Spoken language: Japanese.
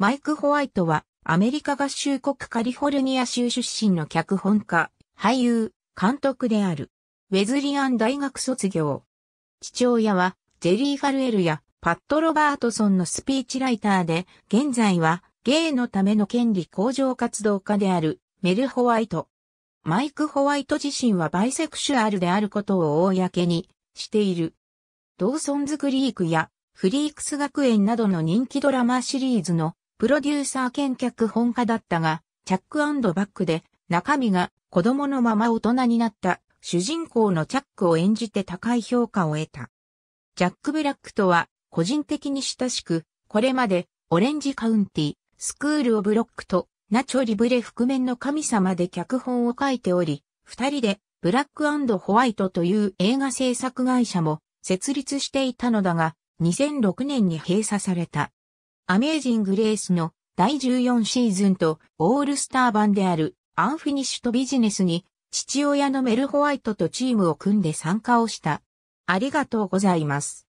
マイク・ホワイトは、アメリカ合衆国カリフォルニア州出身の脚本家、俳優、監督である。ウェズリアン大学卒業。父親は、ジェリー・ファルエルや、パット・ロバートソンのスピーチライターで、現在は、ゲイのための権利向上活動家である、メル・ホワイト。マイク・ホワイト自身はバイセクシュアルであることを公にしている。ドーソンズ・クリークや、フリークス学園などの人気ドラマシリーズのプロデューサー兼脚本家だったが、チャックバックで中身が子供のまま大人になった主人公のチャックを演じて高い評価を得た。ジャック・ブラックとは個人的に親しく、これまでオレンジカウンティ、スクール・オブ・ロックとナチョ・リブレ覆面の神様で脚本を書いており、二人でブラックホワイトという映画制作会社も設立していたのだが、2006年に閉鎖された。アメージング・レースの第14シーズンとオールスター版であるアンフィニッシュとビジネスに父親のメル・ホワイトとチームを組んで参加をした。ありがとうございます。